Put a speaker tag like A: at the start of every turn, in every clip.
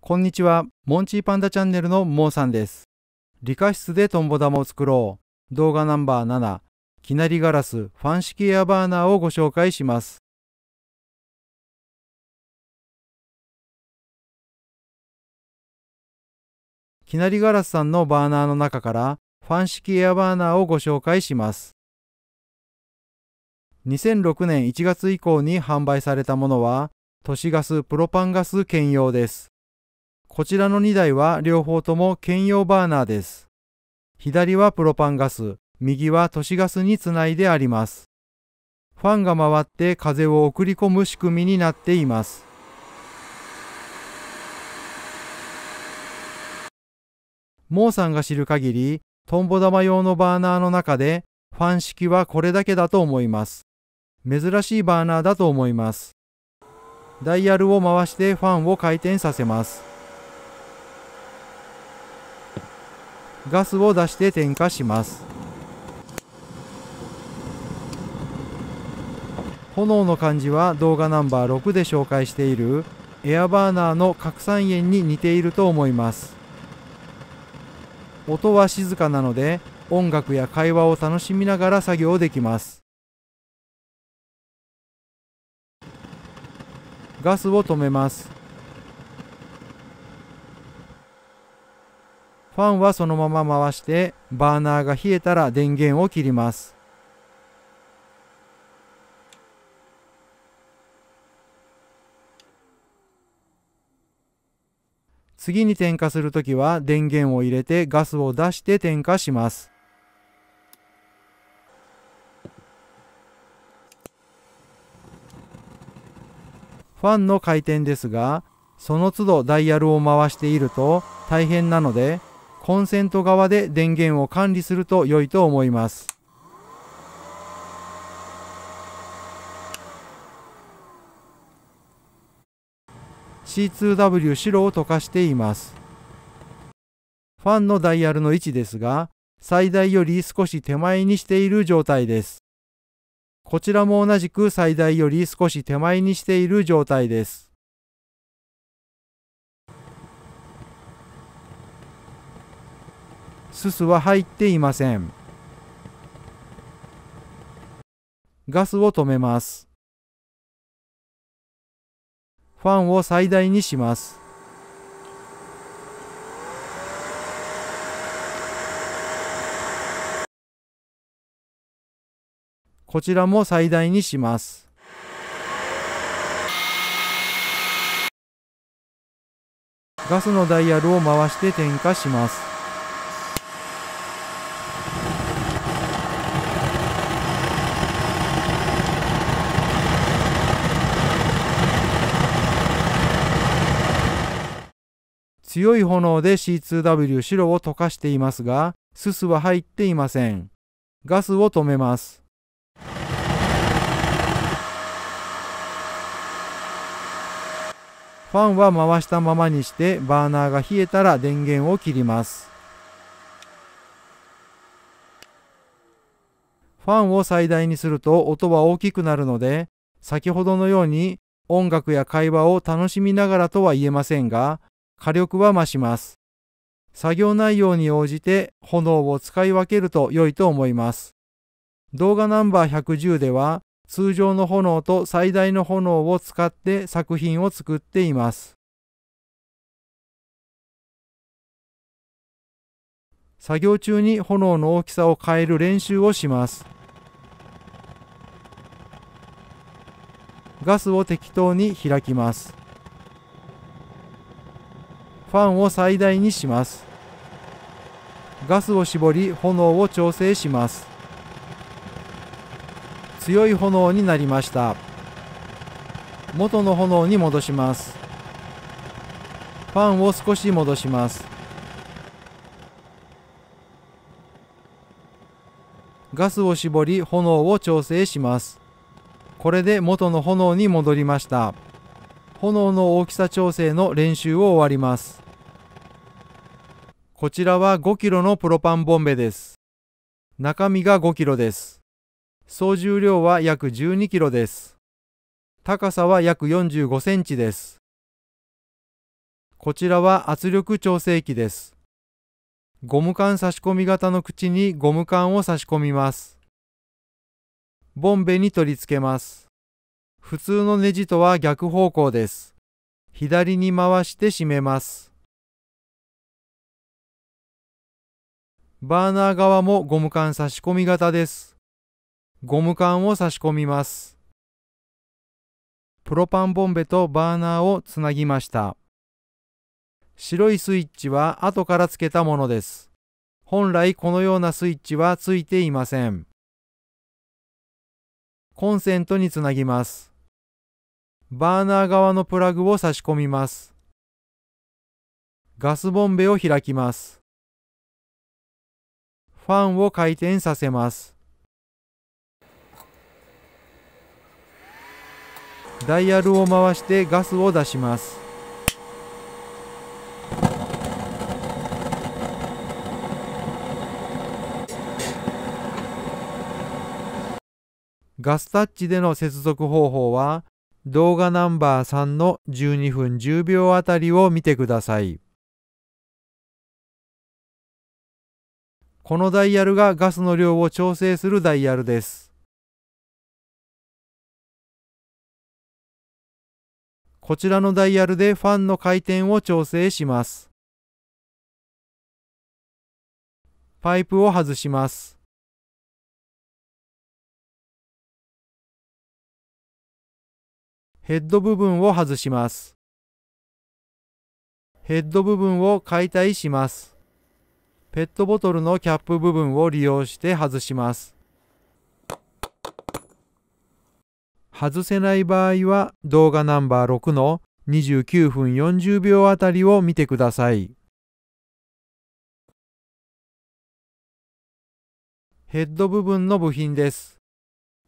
A: こんにちは。モンチーパンダチャンネルのモーさんです。理科室でトンボ玉を作ろう。動画ナンバー7。きなりガラスファン式エアバーナーをご紹介します。きなりガラスさんのバーナーの中からファン式エアバーナーをご紹介します。2006年1月以降に販売されたものは都市ガスプロパンガス兼用です。こちらの2台は両方とも兼用バーナーです。左はプロパンガス、右は都市ガスにつないであります。ファンが回って風を送り込む仕組みになっています。モーさんが知る限り、トンボ玉用のバーナーの中で、ファン式はこれだけだと思います。珍しいバーナーだと思います。ダイヤルを回してファンを回転させます。ガスを出して点火します炎の感じは動画ナンバー6で紹介しているエアバーナーの拡散炎に似ていると思います音は静かなので音楽や会話を楽しみながら作業できますガスを止めますファンはそのまま回してバーナーが冷えたら電源を切ります。次に点火するときは電源を入れてガスを出して点火します。ファンの回転ですが、その都度ダイヤルを回していると大変なのでコンセント側で電源を管理すると良いと思います。C2W 白を溶かしています。ファンのダイヤルの位置ですが、最大より少し手前にしている状態です。こちらも同じく最大より少し手前にしている状態です。すすは入っていませんガスを止めますファンを最大にしますこちらも最大にします。ガスのダイヤルを回して点火します。強い炎で C2W 白を溶かしていますが、すすは入っていません。ガスを止めます。ファンは回したままにしてバーナーが冷えたら電源を切ります。ファンを最大にすると音は大きくなるので、先ほどのように音楽や会話を楽しみながらとは言えませんが、火力は増します。作業内容に応じて炎を使い分けると良いと思います。動画ナンバー110では通常の炎と最大の炎を使って作品を作っています。作業中に炎の大きさを変える練習をします。ガスを適当に開きます。ファンを最大にします。ガスを絞り炎を調整します。強い炎になりました。元の炎に戻します。ファンを少し戻します。ガスを絞り炎を調整します。これで元の炎に戻りました。炎の大きさ調整の練習を終わります。こちらは5キロのプロパンボンベです。中身が5キロです。総重量は約12キロです。高さは約45センチです。こちらは圧力調整器です。ゴム管差し込み型の口にゴム管を差し込みます。ボンベに取り付けます。普通のネジとは逆方向です。左に回して締めます。バーナー側もゴム管差し込み型です。ゴム管を差し込みます。プロパンボンベとバーナーをつなぎました。白いスイッチは後から付けたものです。本来このようなスイッチは付いていません。コンセントにつなぎます。バーナー側のプラグを差し込みます。ガスボンベを開きます。ファンを回転させます。ダイヤルを回してガスを出します。ガスタッチでの接続方法は動画ナンバー3の12分10秒あたりを見てください。このダイヤルがガスの量を調整するダイヤルです。こちらのダイヤルでファンの回転を調整します。パイプを外します。ヘッド部分を外します。ヘッド部分を解体します。ペットボトルのキャップ部分を利用して外します。外せない場合は動画ナンバー6の29分40秒あたりを見てください。ヘッド部分の部品です。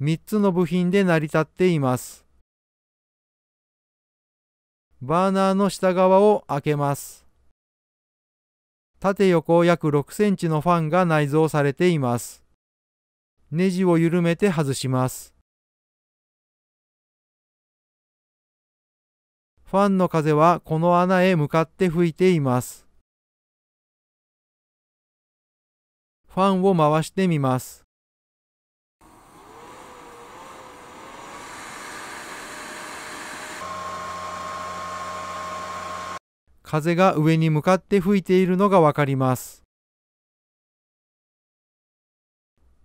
A: 3つの部品で成り立っています。バーナーの下側を開けます。縦横約6センチのファンが内蔵されています。ネジを緩めて外します。ファンの風はこの穴へ向かって吹いています。ファンを回してみます。風が上に向かって吹いているのがわかります。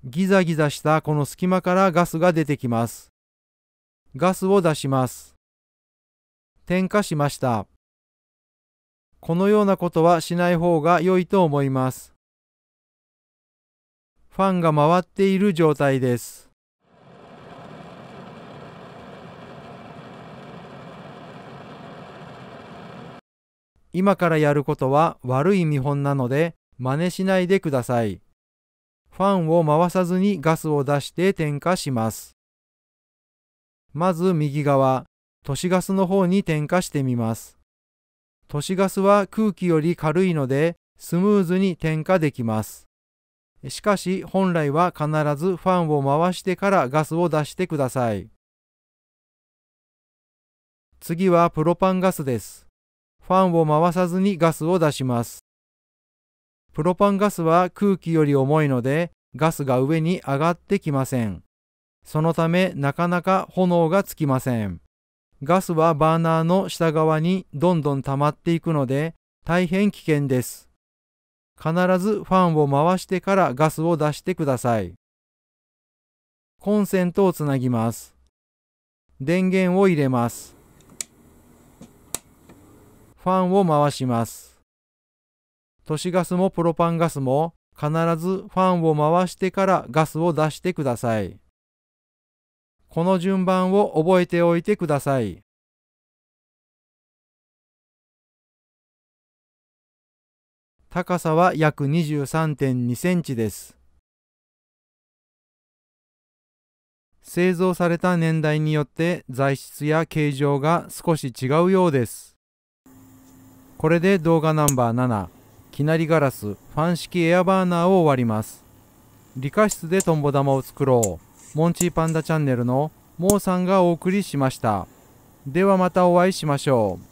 A: ギザギザしたこの隙間からガスが出てきます。ガスを出します。点火しました。このようなことはしない方が良いと思います。ファンが回っている状態です。今からやることは悪い見本なので真似しないでください。ファンを回さずにガスを出して点火します。まず右側、都市ガスの方に点火してみます。都市ガスは空気より軽いのでスムーズに点火できます。しかし本来は必ずファンを回してからガスを出してください。次はプロパンガスです。ファンを回さずにガスを出します。プロパンガスは空気より重いのでガスが上に上がってきません。そのためなかなか炎がつきません。ガスはバーナーの下側にどんどん溜まっていくので大変危険です。必ずファンを回してからガスを出してください。コンセントをつなぎます。電源を入れます。ファンを回します。都市ガスもプロパンガスも必ずファンを回してからガスを出してください。この順番を覚えておいてください。高さは約23.2センチです。製造された年代によって材質や形状が少し違うようです。これで動画ナンバー7きなりガラスファン式エアバーナーを終わります理科室でトンボ玉を作ろうモンチーパンダチャンネルのモーさんがお送りしましたではまたお会いしましょう